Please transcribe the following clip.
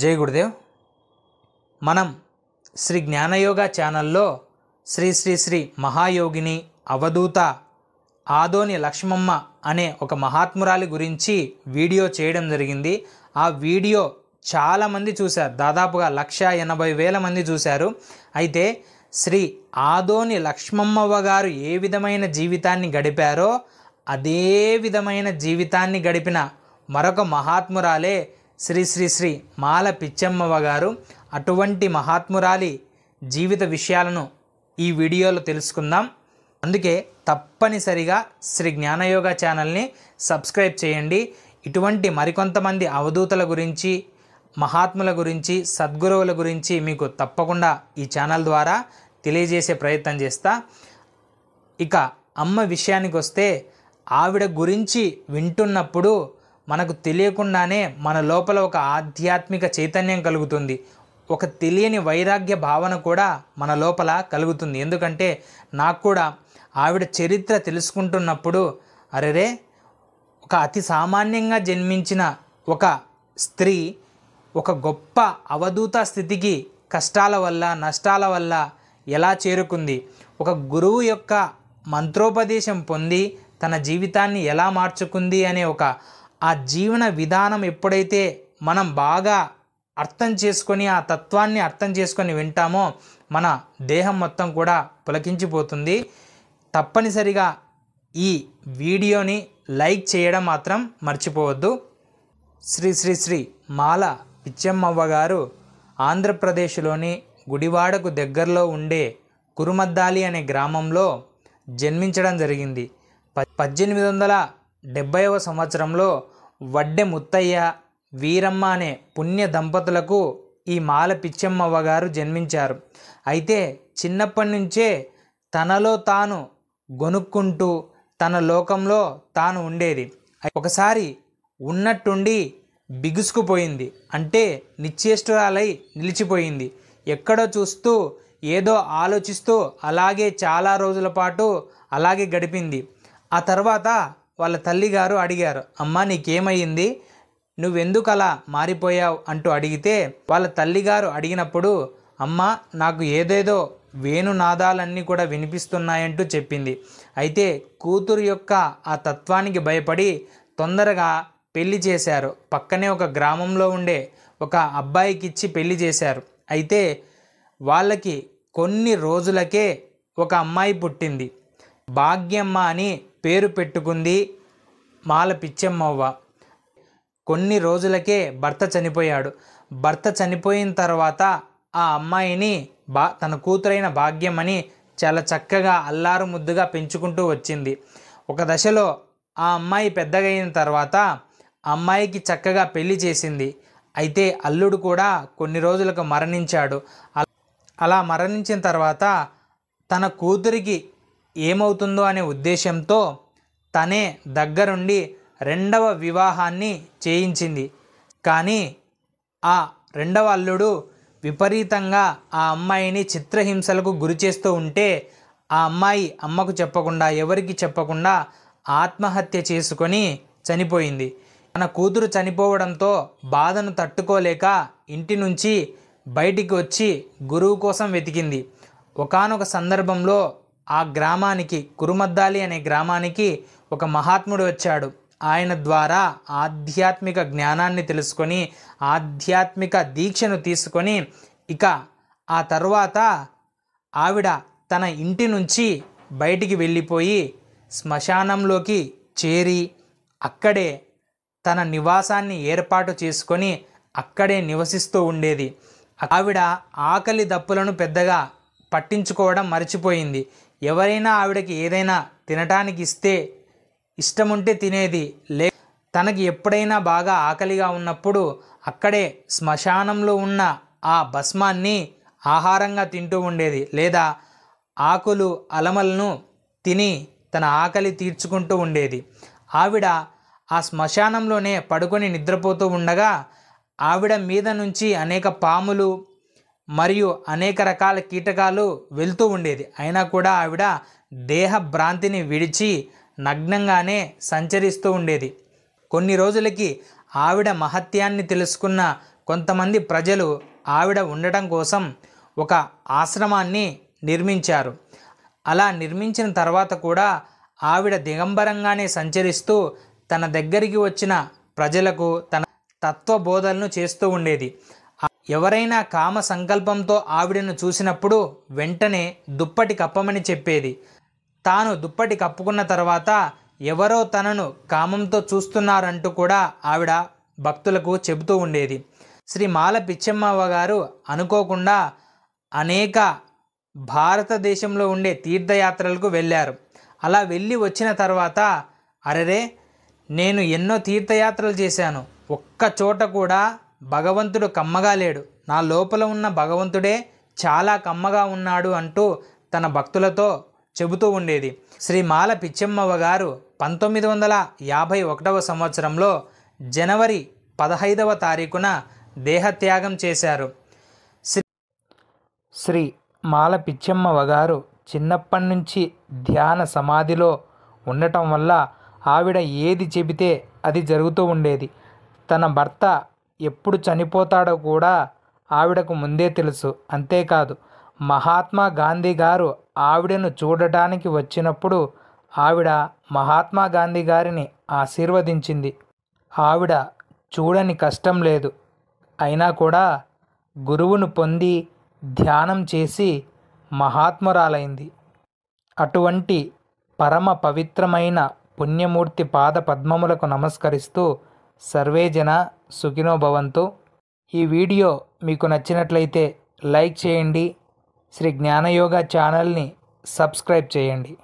జై గురుదేవ్ మనం శ్రీ జ్ఞానయోగ ఛానల్లో శ్రీ శ్రీ శ్రీ మహాయోగిని అవధూత ఆదోని లక్ష్మమ్మ అనే ఒక మహాత్మురాలి గురించి వీడియో చేయడం జరిగింది ఆ వీడియో చాలామంది చూశారు దాదాపుగా లక్ష ఎనభై వేల మంది చూశారు అయితే శ్రీ ఆదోని లక్ష్మమ్మవ గారు ఏ విధమైన జీవితాన్ని గడిపారో అదే విధమైన జీవితాన్ని గడిపిన మరొక మహాత్మురాలే శ్రీ శ్రీ శ్రీ మాల పిచ్చమ్మవ గారు అటువంటి మహాత్మురాలి జీవిత విషయాలను ఈ వీడియోలో తెలుసుకుందాం అందుకే తప్పనిసరిగా శ్రీ జ్ఞానయోగ ఛానల్ని సబ్స్క్రైబ్ చేయండి ఇటువంటి మరికొంతమంది అవధూతల గురించి మహాత్ముల గురించి సద్గురువుల గురించి మీకు తప్పకుండా ఈ ఛానల్ ద్వారా తెలియజేసే ప్రయత్నం చేస్తా ఇక అమ్మ విషయానికి వస్తే ఆవిడ గురించి వింటున్నప్పుడు మనకు తెలియకుండానే మన లోపల ఒక ఆధ్యాత్మిక చైతన్యం కలుగుతుంది ఒక తెలియని వైరాగ్య భావన కూడా మన లోపల కలుగుతుంది ఎందుకంటే నాకు కూడా ఆవిడ చరిత్ర తెలుసుకుంటున్నప్పుడు అరెరే ఒక అతి సామాన్యంగా జన్మించిన ఒక స్త్రీ ఒక గొప్ప అవధూత స్థితికి కష్టాల వల్ల నష్టాల వల్ల ఎలా చేరుకుంది ఒక గురువు యొక్క మంత్రోపదేశం పొంది తన జీవితాన్ని ఎలా మార్చుకుంది అనే ఒక ఆ జీవన విధానం ఎప్పుడైతే మనం బాగా అర్థం చేసుకొని ఆ తత్వాన్ని అర్థం చేసుకొని వింటామో మన దేహం మొత్తం కూడా పులకించిపోతుంది తప్పనిసరిగా ఈ వీడియోని లైక్ చేయడం మాత్రం మర్చిపోవద్దు శ్రీ శ్రీ శ్రీ మాల పిచ్చమ్మవ్వ గారు ఆంధ్రప్రదేశ్లోని గుడివాడకు దగ్గరలో ఉండే కురుమద్దాలి అనే గ్రామంలో జన్మించడం జరిగింది పద్దెనిమిది వందల డెబ్భైవ సంవత్సరంలో వడ్డె ముత్తయ్య వీరమ్మ అనే పుణ్య దంపతులకు ఈ మాల పిచ్చమ్మవ్వ గారు జన్మించారు అయితే చిన్నప్పటి నుంచే తనలో తాను గొనుక్కుంటూ తన లోకంలో తాను ఉండేది ఒకసారి ఉన్నట్టుండి బిగుసుకుపోయింది అంటే నిశ్చేష్టురాలై నిలిచిపోయింది ఎక్కడో చూస్తూ ఏదో ఆలోచిస్తూ అలాగే చాలా రోజుల పాటు అలాగే గడిపింది ఆ తర్వాత వాళ్ళ తల్లిగారు అడిగారు అమ్మ నీకేమైంది నువ్వెందుకు అలా మారిపోయావు అంటూ అడిగితే వాళ్ళ తల్లిగారు అడిగినప్పుడు అమ్మ నాకు ఏదేదో వేణునాదాలన్నీ కూడా వినిపిస్తున్నాయంటూ చెప్పింది అయితే కూతురు యొక్క ఆ తత్వానికి భయపడి తొందరగా పెళ్లి చేశారు పక్కనే ఒక గ్రామంలో ఉండే ఒక అబ్బాయికి ఇచ్చి పెళ్లి చేశారు అయితే వాళ్ళకి కొన్ని రోజులకే ఒక అమ్మాయి పుట్టింది భాగ్యమ్మ అని పేరు పెట్టుకుంది మాల పిచ్చెమ్మవ్వ కొన్ని రోజులకే భర్త చనిపోయాడు భర్త చనిపోయిన తర్వాత ఆ అమ్మాయిని బా తన కూతురైన భాగ్యమని చాలా చక్కగా అల్లారు ముద్దుగా పెంచుకుంటూ వచ్చింది ఒక దశలో ఆ అమ్మాయి పెద్దగైన తర్వాత అమ్మాయికి చక్కగా పెళ్లి చేసింది అయితే అల్లుడు కూడా కొన్ని రోజులకు మరణించాడు అలా మరణించిన తర్వాత తన కూతురికి ఏమవుతుందో అనే ఉద్దేశంతో తనే దగ్గరుండి రెండవ వివాహాన్ని చేయించింది కానీ ఆ రెండవ అల్లుడు విపరీతంగా ఆ అమ్మాయిని చిత్రహింసలకు గురి చేస్తూ ఉంటే ఆ అమ్మాయి అమ్మకు చెప్పకుండా ఎవరికి చెప్పకుండా ఆత్మహత్య చేసుకొని చనిపోయింది తన కూతురు చనిపోవడంతో బాధను తట్టుకోలేక ఇంటి నుంచి బయటికి వచ్చి గురువు కోసం వెతికింది ఒకనొక సందర్భంలో ఆ గ్రామానికి కురుమద్దాలి అనే గ్రామానికి ఒక మహాత్ముడు వచ్చాడు ఆయన ద్వారా ఆధ్యాత్మిక జ్ఞానాన్ని తెలుసుకొని ఆధ్యాత్మిక దీక్షను తీసుకొని ఇక ఆ తర్వాత ఆవిడ తన ఇంటి నుంచి బయటికి వెళ్ళిపోయి శ్మశానంలోకి చేరి అక్కడే తన నివాసాన్ని ఏర్పాటు చేసుకొని అక్కడే నివసిస్తూ ఉండేది ఆవిడ ఆకలి దప్పులను పెద్దగా పట్టించుకోవడం మర్చిపోయింది ఎవరైనా ఆవిడకి ఏదైనా తినటానికి ఇస్తే ఇష్టముంటే తినేది లే తనకి ఎప్పుడైనా బాగా ఆకలిగా ఉన్నప్పుడు అక్కడే శ్మశానంలో ఉన్న ఆ భస్మాన్ని ఆహారంగా తింటూ ఉండేది లేదా ఆకులు అలమలను తిని తన ఆకలి తీర్చుకుంటూ ఉండేది ఆవిడ ఆ శ్మశానంలోనే పడుకొని నిద్రపోతూ ఉండగా ఆవిడ మీద నుంచి అనేక పాములు మరియు అనేక రకాల కీటకాలు వెళ్తూ ఉండేది అయినా కూడా ఆవిడ దేహ భ్రాంతిని విడిచి నగ్నంగానే సంచరిస్తూ ఉండేది కొన్ని రోజులకి ఆవిడ మహత్యాన్ని తెలుసుకున్న కొంతమంది ప్రజలు ఆవిడ ఉండటం కోసం ఒక ఆశ్రమాన్ని నిర్మించారు అలా నిర్మించిన తర్వాత కూడా ఆవిడ దిగంబరంగానే సంచరిస్తూ తన దగ్గరికి వచ్చిన ప్రజలకు తన తత్వబోధలను చేస్తూ ఉండేది ఎవరైనా కామ సంకల్పంతో ఆవిడను చూసినప్పుడు వెంటనే దుప్పటి కప్పమని చెప్పేది తాను దుప్పటి కప్పుకున్న తర్వాత ఎవరో తనను కామంతో చూస్తున్నారంటూ కూడా ఆవిడ భక్తులకు చెబుతూ ఉండేది శ్రీ మాల పిచ్చమ్మవ గారు అనుకోకుండా అనేక భారతదేశంలో ఉండే తీర్థయాత్రలకు వెళ్ళారు అలా వెళ్ళి వచ్చిన తర్వాత అరరే నేను ఎన్నో తీర్థయాత్రలు చేశాను ఒక్క చోట కూడా భగవంతుడు కమ్మగా లేడు నా లోపల ఉన్న భగవంతుడే చాలా కమ్మగా ఉన్నాడు అంటూ తన భక్తులతో చెబుతూ ఉండేది శ్రీ మాల పిచ్చెమ్మవ గారు పంతొమ్మిది వందల యాభై ఒకటవ సంవత్సరంలో జనవరి పదహైదవ తారీఖున దేహత్యాగం చేశారు శ్రీ శ్రీ మాల పిచ్చెమ్మవ గారు చిన్నప్పటి నుంచి ధ్యాన సమాధిలో ఉండటం వల్ల ఆవిడ ఏది చెబితే అది జరుగుతూ ఉండేది తన భర్త ఎప్పుడు చనిపోతాడో కూడా ఆవిడకు ముందే తెలుసు అంతేకాదు మహాత్మా గాంధీ గారు ఆవిడను చూడటానికి వచ్చినప్పుడు ఆవిడ మహాత్మా గాంధీ గారిని ఆశీర్వదించింది ఆవిడ చూడని కష్టం లేదు అయినా కూడా గురువును పొంది ధ్యానం చేసి మహాత్మురాలైంది అటువంటి పరమ పవిత్రమైన పుణ్యమూర్తి పాద పద్మములకు నమస్కరిస్తూ సర్వే జన సుఖినో భవంతు ఈ వీడియో మీకు నచ్చినట్లయితే లైక్ చేయండి శ్రీ జ్ఞానయోగ ఛానల్ని సబ్స్క్రైబ్ చేయండి